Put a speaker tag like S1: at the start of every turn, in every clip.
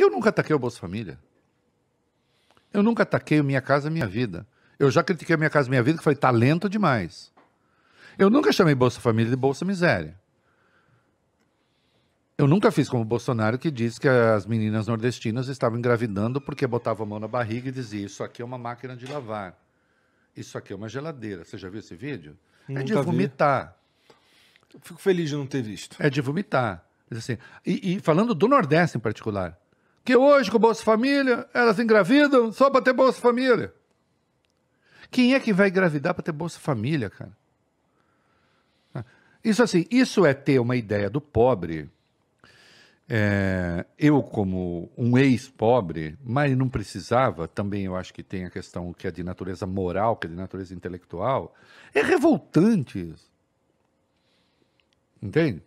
S1: Eu nunca ataquei o Bolsa Família. Eu nunca ataquei Minha Casa Minha Vida. Eu já critiquei Minha Casa Minha Vida, que foi talento demais. Eu nunca chamei Bolsa Família de Bolsa Miséria. Eu nunca fiz como o Bolsonaro que disse que as meninas nordestinas estavam engravidando porque botava a mão na barriga e dizia: Isso aqui é uma máquina de lavar. Isso aqui é uma geladeira. Você já viu esse vídeo?
S2: Nunca é de vomitar.
S1: Fico feliz de não ter visto. É de vomitar. Assim, e, e falando do Nordeste em particular que hoje com Bolsa Família elas engravidam só para ter Bolsa Família. Quem é que vai engravidar para ter Bolsa Família, cara? Isso assim, isso é ter uma ideia do pobre. É, eu, como um ex-pobre, mas não precisava, também eu acho que tem a questão que é de natureza moral, que é de natureza intelectual, é revoltante isso. Entende?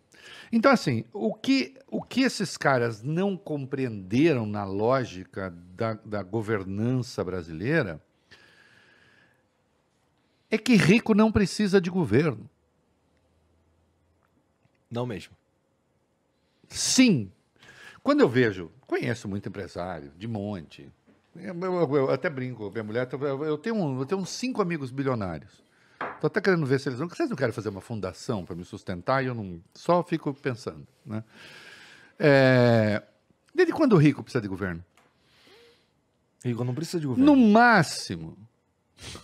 S1: Então, assim, o que, o que esses caras não compreenderam na lógica da, da governança brasileira é que rico não precisa de governo. Não mesmo. Sim. Quando eu vejo, conheço muito empresário, de monte. Eu, eu, eu até brinco, minha mulher, eu tenho, eu tenho uns cinco amigos bilionários. Estou até querendo ver se eles não. Vocês não querem fazer uma fundação para me sustentar e eu não. Só fico pensando, né? É... Desde quando o rico precisa de governo? Rico não precisa de governo. No máximo.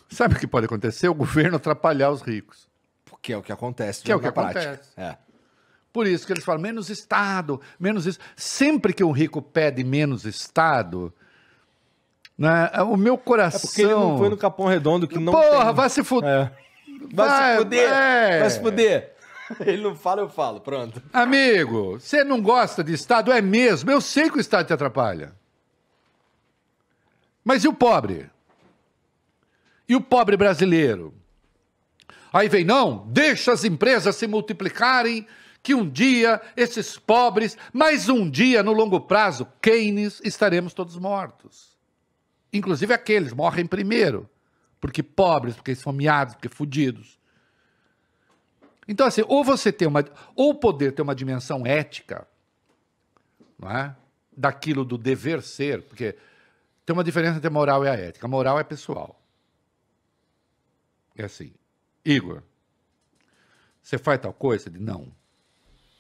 S1: Sabe o que pode acontecer? O governo atrapalhar os ricos. Porque é o que acontece. Que é o é que acontece. Prática. É. Por isso que eles falam menos Estado, menos isso. Sempre que um rico pede menos Estado, né, o meu coração. É porque ele não foi no Capão Redondo que não. Porra, tem... vai se fuder. É. Vai, é. vai se fuder! Vai se fuder!
S2: Ele não fala, eu falo, pronto.
S1: Amigo, você não gosta de Estado? É mesmo. Eu sei que o Estado te atrapalha. Mas e o pobre? E o pobre brasileiro? Aí vem, não, deixa as empresas se multiplicarem, que um dia esses pobres, mais um dia no longo prazo, Keynes, estaremos todos mortos. Inclusive aqueles morrem primeiro porque pobres, porque esfomeados, porque fudidos. Então, assim, ou você tem uma. Ou poder ter uma dimensão ética, não é? Daquilo do dever ser, porque tem uma diferença entre a moral e a ética. A moral é pessoal. É assim. Igor, você faz tal coisa? Ele, não.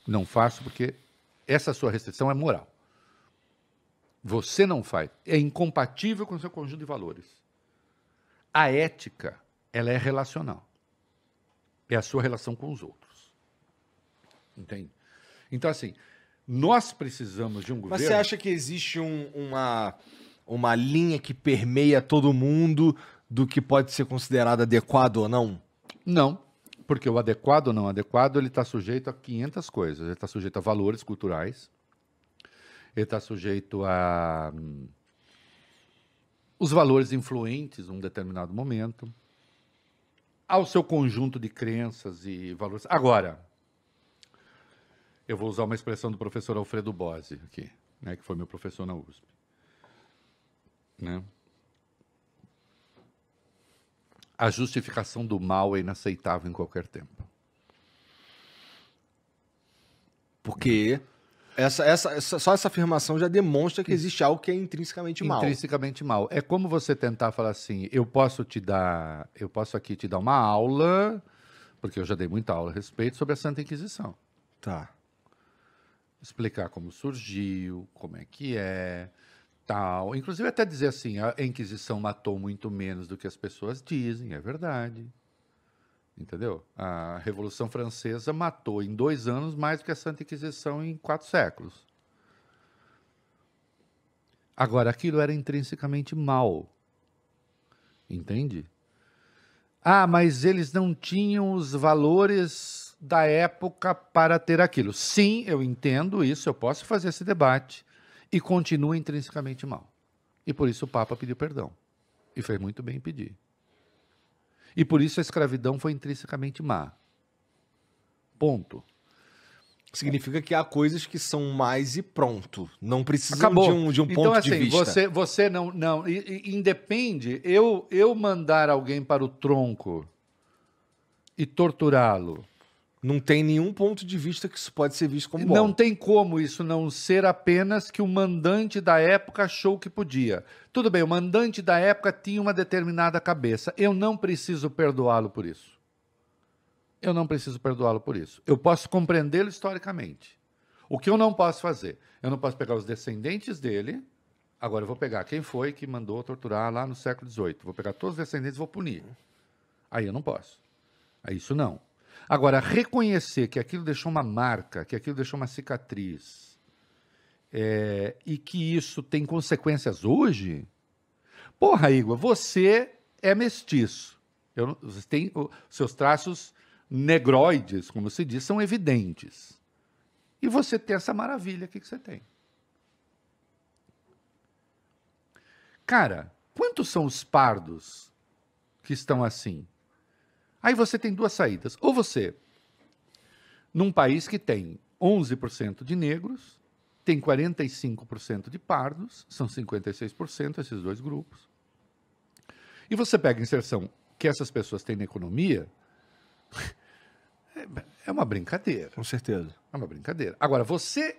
S1: Não faço porque essa sua restrição é moral. Você não faz. É incompatível com o seu conjunto de valores. A ética, ela é relacional. É a sua relação com os outros. Entende? Então, assim, nós precisamos de um governo... Mas você acha
S2: que existe um, uma,
S1: uma linha que permeia todo mundo do que pode ser considerado adequado ou não? Não, porque o adequado ou não adequado, ele está sujeito a 500 coisas. Ele está sujeito a valores culturais, ele está sujeito a hum, os valores influentes num determinado momento, ao seu conjunto de crenças e valores. Agora, eu vou usar uma expressão do professor Alfredo Bose aqui, né, que foi meu professor na USP. Né? A justificação do mal é inaceitável em qualquer tempo. Porque essa, essa, essa, só essa
S2: afirmação já demonstra que existe algo que é intrinsecamente mal.
S1: Intrinsecamente mal. É como você tentar falar assim: eu posso te dar, eu posso aqui te dar uma aula, porque eu já dei muita aula a respeito sobre a Santa Inquisição. Tá. Explicar como surgiu, como é que é, tal. Inclusive até dizer assim, a Inquisição matou muito menos do que as pessoas dizem, é verdade. Entendeu? A Revolução Francesa matou em dois anos mais do que a Santa Inquisição em quatro séculos. Agora, aquilo era intrinsecamente mal. Entende? Ah, mas eles não tinham os valores da época para ter aquilo. Sim, eu entendo isso, eu posso fazer esse debate. E continua intrinsecamente mal. E por isso o Papa pediu perdão. E fez muito bem em pedir. E por isso a escravidão foi intrinsecamente má. Ponto. Significa que há coisas que são mais e pronto.
S2: Não precisa de um, de um então, ponto assim, de vista. Você,
S1: você não. não e, e, independe eu, eu mandar alguém para o tronco e torturá-lo. Não tem nenhum ponto de vista que isso pode ser visto como Não tem como isso não ser apenas que o mandante da época achou que podia. Tudo bem, o mandante da época tinha uma determinada cabeça. Eu não preciso perdoá-lo por isso. Eu não preciso perdoá-lo por isso. Eu posso compreendê-lo historicamente. O que eu não posso fazer? Eu não posso pegar os descendentes dele. Agora eu vou pegar quem foi que mandou torturar lá no século XVIII. Vou pegar todos os descendentes e vou punir. Aí eu não posso. Aí isso não. Agora, reconhecer que aquilo deixou uma marca, que aquilo deixou uma cicatriz, é, e que isso tem consequências hoje. Porra, Igor, você é mestiço. Eu, você tem, seus traços negroides, como se diz, são evidentes. E você tem essa maravilha aqui que você tem. Cara, quantos são os pardos que estão assim? Aí você tem duas saídas. Ou você, num país que tem 11% de negros, tem 45% de pardos, são 56% esses dois grupos. E você pega a inserção que essas pessoas têm na economia, é uma brincadeira. Com certeza. É uma brincadeira. Agora, você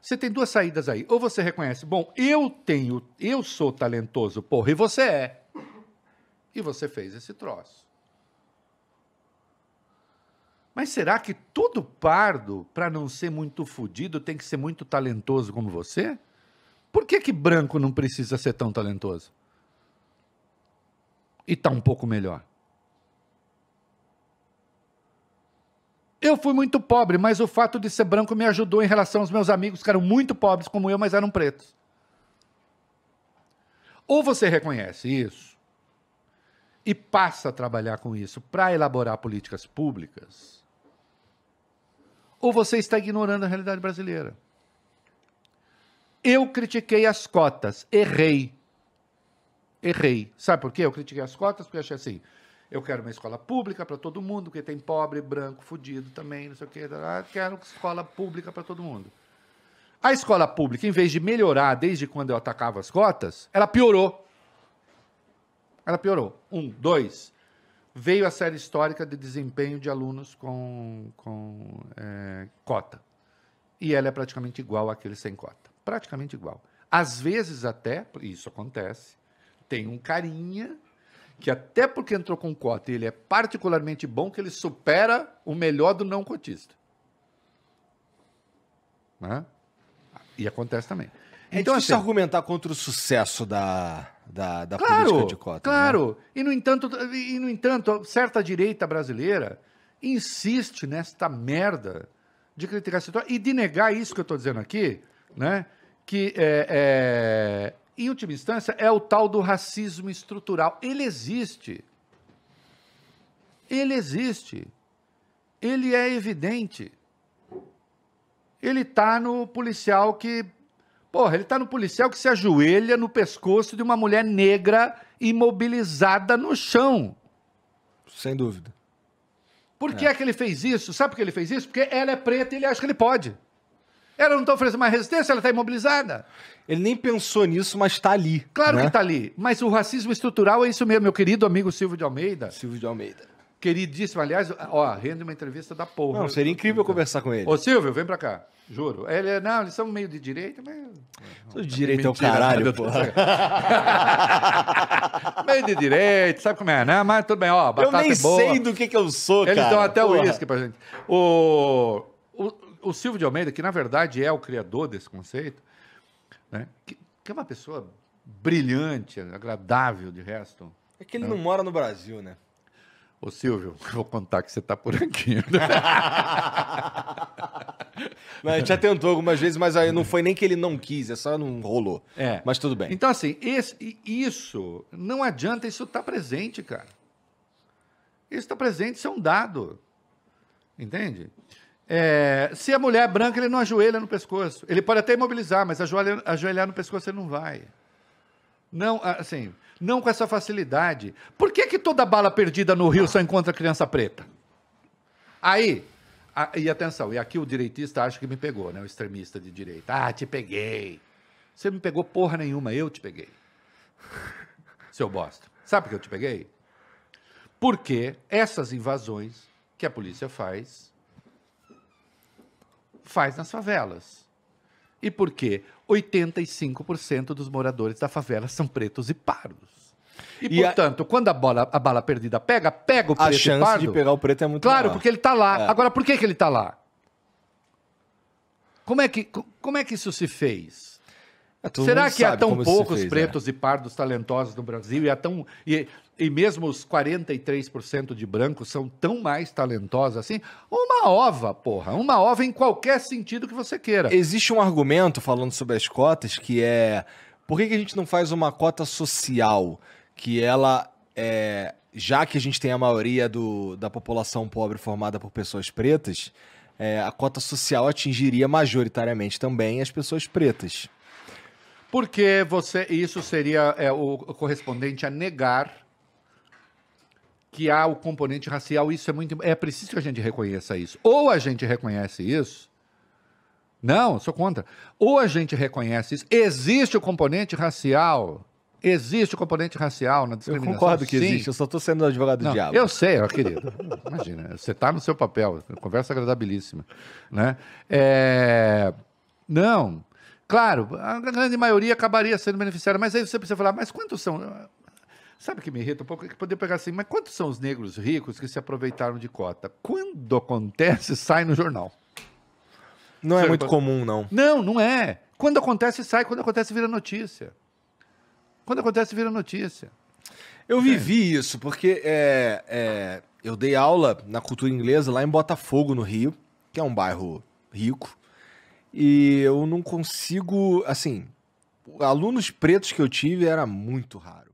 S1: você tem duas saídas aí. Ou você reconhece, bom, eu tenho, eu sou talentoso, porra, e você é. E você fez esse troço. Mas será que todo pardo, para não ser muito fodido, tem que ser muito talentoso como você? Por que, que branco não precisa ser tão talentoso? E tá um pouco melhor. Eu fui muito pobre, mas o fato de ser branco me ajudou em relação aos meus amigos que eram muito pobres como eu, mas eram pretos. Ou você reconhece isso e passa a trabalhar com isso para elaborar políticas públicas ou você está ignorando a realidade brasileira. Eu critiquei as cotas, errei. Errei. Sabe por quê? Eu critiquei as cotas porque achei assim: eu quero uma escola pública para todo mundo, porque tem pobre, branco, fudido também, não sei o quê. Tá, tá, quero escola pública para todo mundo. A escola pública, em vez de melhorar desde quando eu atacava as cotas, ela piorou. Ela piorou. Um, dois veio a série histórica de desempenho de alunos com, com é, cota. E ela é praticamente igual àquele sem cota. Praticamente igual. Às vezes, até, isso acontece, tem um carinha que, até porque entrou com cota e ele é particularmente bom, que ele supera o melhor do não cotista. Né? E acontece também. É então, difícil assim, argumentar contra o sucesso da, da, da claro, política de cotas. Né? Claro. Né? E, no entanto, e, no entanto, certa direita brasileira insiste nesta merda de criticar a situação e de negar isso que eu estou dizendo aqui, né? que, é, é, em última instância, é o tal do racismo estrutural. Ele existe. Ele existe. Ele é evidente. Ele está no policial que Porra, ele tá no policial que se ajoelha no pescoço de uma mulher negra imobilizada no chão. Sem dúvida. Por que é. é que ele fez isso? Sabe por que ele fez isso? Porque ela é preta e ele acha que ele pode. Ela não está oferecendo mais resistência, ela está imobilizada. Ele nem pensou nisso, mas está ali. Claro né? que está ali. Mas o racismo estrutural é isso mesmo, meu querido amigo Silvio de Almeida. Silvio de Almeida. Queridíssimo, aliás, ó, rende uma entrevista da porra. Não, seria incrível conversar com ele. Ô, Silvio, vem pra cá. Juro. Ele, é- não, eles são meio de direita, mas. Sou de direito é o Mentira, caralho, porra. meio de direita, sabe como é, né? Mas tudo bem, ó, Eu nem é boa. sei do
S2: que, que eu sou, Eles cara. dão até o uísque
S1: pra gente. O, o, o Silvio de Almeida, que na verdade é o criador desse conceito, né? que, que é uma pessoa brilhante, agradável de resto.
S2: É que ele né? não mora no Brasil, né?
S1: Ô Silvio, vou contar que você está por aqui.
S2: não, a gente já tentou algumas vezes, mas aí não foi nem que ele não
S1: quis, é só não rolou. É. Mas tudo bem. Então, assim, esse, isso não adianta, isso está presente, cara. Isso está presente, isso é um dado. Entende? É, se a mulher é branca, ele não ajoelha no pescoço. Ele pode até imobilizar, mas ajoelhar, ajoelhar no pescoço ele não vai. Não, assim, não com essa facilidade. Por que, que toda bala perdida no Rio só encontra criança preta? Aí, a, e atenção, e aqui o direitista acha que me pegou, né? O extremista de direita. Ah, te peguei. Você me pegou porra nenhuma, eu te peguei. Seu bosta. Sabe por que eu te peguei? Porque essas invasões que a polícia faz, faz nas favelas. E por quê? 85% dos moradores da favela são pretos e pardos. E, e, portanto, a... quando a bola, a bala perdida pega, pega o preto a chance pardo. de pegar o preto é muito Claro, maior. porque ele está lá. É. Agora, por que, que ele está lá? Como é que, como é que isso se fez? É, Será que há tão poucos fez, é. pretos é. e pardos talentosos no Brasil e há tão e, e mesmo os 43% de brancos são tão mais talentosos assim? Uma ova, porra, uma ova em qualquer sentido que você queira. Existe um argumento falando sobre
S2: as cotas que é por que, que a gente não faz uma cota social que ela é, já que a gente tem a maioria do, da população pobre formada por pessoas pretas, é, a cota social atingiria majoritariamente também as pessoas pretas.
S1: Porque você, isso seria é, o correspondente a negar que há o componente racial. Isso é muito. É preciso que a gente reconheça isso. Ou a gente reconhece isso. Não, sou contra. Ou a gente reconhece isso. Existe o componente racial. Existe o componente racial na discriminação. Eu concordo que Sim. existe, eu só estou sendo advogado do diabo. Eu sei, querido. Imagina, você está no seu papel, conversa agradabilíssima. Né? É... Não, Claro, a grande maioria acabaria sendo beneficiada, mas aí você precisa falar, mas quantos são? Sabe que me irrita um pouco? É que poder pegar assim, mas quantos são os negros ricos que se aproveitaram de cota? Quando acontece, sai no jornal. Não é muito comum, não. Não, não é. Quando acontece, sai. Quando acontece, vira notícia. Quando acontece, vira notícia. Eu
S2: é. vivi é. isso, porque é, é, eu dei aula na cultura inglesa lá em Botafogo, no Rio, que é um bairro rico. E eu não consigo, assim, alunos pretos que eu tive era muito raro.